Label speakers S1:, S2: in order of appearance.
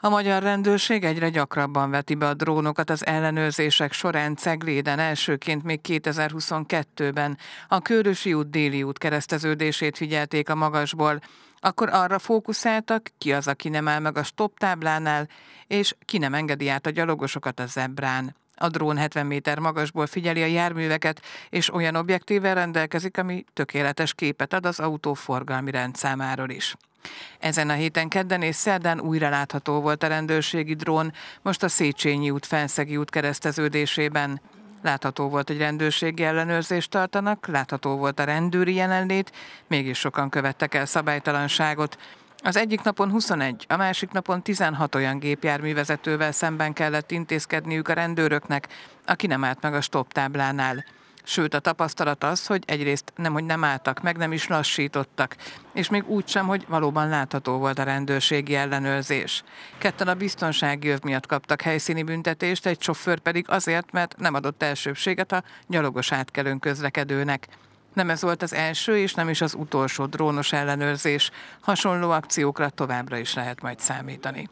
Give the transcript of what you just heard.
S1: A magyar rendőrség egyre gyakrabban veti be a drónokat az ellenőrzések során Cegléden elsőként még 2022-ben. A Kőrösi út déli út kereszteződését figyelték a magasból. Akkor arra fókuszáltak, ki az, aki nem áll meg a stop táblánál, és ki nem engedi át a gyalogosokat a zebrán. A drón 70 méter magasból figyeli a járműveket, és olyan objektíven rendelkezik, ami tökéletes képet ad az autó forgalmi rendszámáról is. Ezen a héten kedden és szerdán újra látható volt a rendőrségi drón, most a Széchenyi út Fenszegi út kereszteződésében. Látható volt, hogy rendőrségi ellenőrzést tartanak, látható volt a rendőri jelenlét, mégis sokan követtek el szabálytalanságot. Az egyik napon 21, a másik napon 16 olyan gépjárművezetővel szemben kellett intézkedniük a rendőröknek, aki nem állt meg a stop táblánál. Sőt, a tapasztalat az, hogy egyrészt nem, hogy nem álltak meg, nem is lassítottak, és még úgy sem, hogy valóban látható volt a rendőrségi ellenőrzés. Ketten a biztonsági öv miatt kaptak helyszíni büntetést, egy sofőr pedig azért, mert nem adott elsőbséget a gyalogos átkelőn közlekedőnek. Nem ez volt az első és nem is az utolsó drónos ellenőrzés. Hasonló akciókra továbbra is lehet majd számítani.